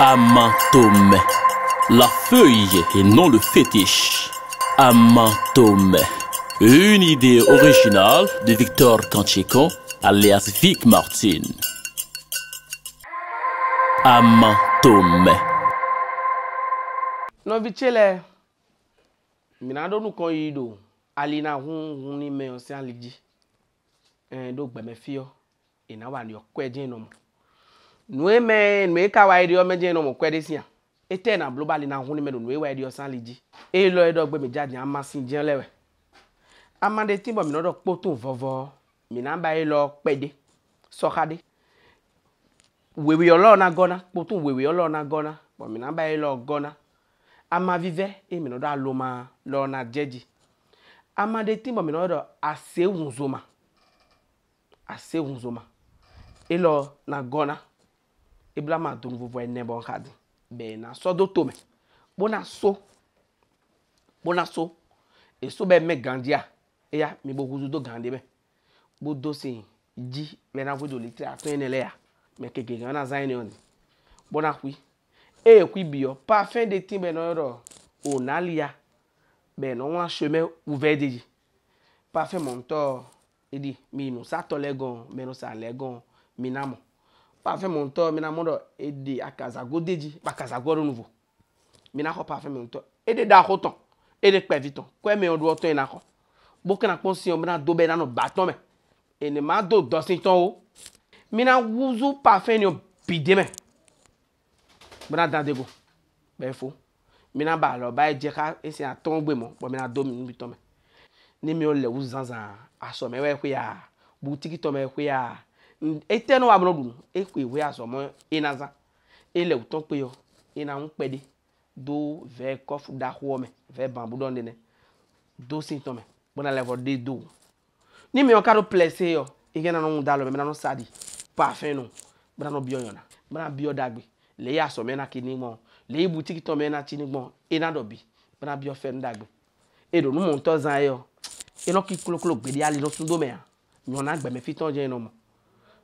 Amantome. La feuille et non le fétiche. Amantome. Une idée originale de Victor Cancheco, alias Vic Martin. Amantome. Vichele. minado ido, alina hun nue me nue ka kawa eri ọmọ jẹ́ inú kwe desi yan ete na global na hun me nue wa eri ọsán lè jí èyí lọ ẹdọ gbé mi jáde àmà sí jẹ́ lẹ́wẹ̀ amade tí bọ̀ mi lọ́dọ̀ kpótó vọ́vọ́ mi náà bá yẹ lọ pẹ́ẹ́dẹ́ sọ́kadé wèwè ọlọ́ọ̀ na gọ́nà kpótó wèwè ọlọ́ọ̀ na gọ́nà bọ̀ mi náà bá yẹ lọ gọ́nà amavive èyí mi lọ́dọ̀ aloma lọ́ọ̀ na jẹ́jì amade tí bọ̀ mi lọ́dọ̀ asewunzoma asewunzoma èyí lọ na gọ́nà. Abraham adon vovo ene bon kadi. Be na so do tome. Bona so. Bona so. E so be me gandia. E ya mi bo kuzu do gandi be. Bo do se ji me na vodo litre ato ene le ya. Me keke gana za ene oni. Bona kui. E kui biyo. Pa fin de timbe no yoro. O na liya. Be no wan chemin ouve deji. Pa fin mon to. E di mi nou sa to le gon. Me nou sa le gon. Mi namo parfum mo ntɔ mina mo dɔ ede akazago dedzi bakazago ɖo nuvo mina xɔ parfum mo ntɔ ede da xɔ tɔn ede kpɛ vi tɔn kɔ eme ɔɖo ɔtɔn n'a xɔ boke na kpɔ si yɔ mina do be nanɔ batɔn mɛ ene ma do dɔsitɔwo mina wuzu parfum ni o bi de mɛ mina dan de go bɛ fo mina ba lɔ ba edze ka esi atɔn gbe mɔ bɔn mina do mi nubitɔ mɛ ne mi wo le wu zãzã asɔmɛ e wɛ koya butiki tɔmɛ e koya ete no wabro dun ekwe we asomo enaza ele uton pe yo ina e un pede do ve kof da huome ve bambu don dene do sintome bona level de do ni mi okaro place yo igena e no dalo me na no sadi parfum no bra no bio yona bra bio dagbe le ya so me na kini mo le boutique to me e na chini gbon ina do bi bra bio fe ndagbe edo nu mo nto zan yo ino ki kulokolo gbede ali no sundo me ya yona agbe me fitan je no mo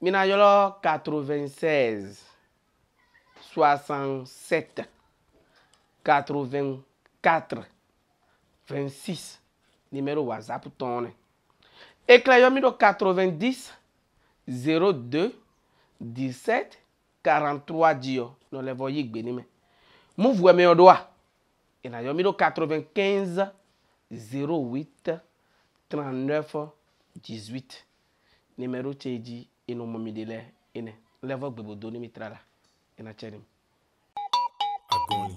Minayolo 96 67 84 26 numéro WhatsApp tonne. Éclair 90 02 17 43 dio le voyi gbeni me. Mu 95 08 39 18 numéro Teddy inu mumide lɛ ene lɛvɔ gbebodo ni mi tra la ina tsɛ ni. agɔnni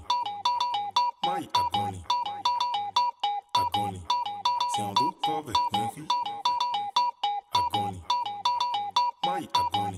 mayi agɔnni agɔnni sèǹdó kɔvɛ mɛfi.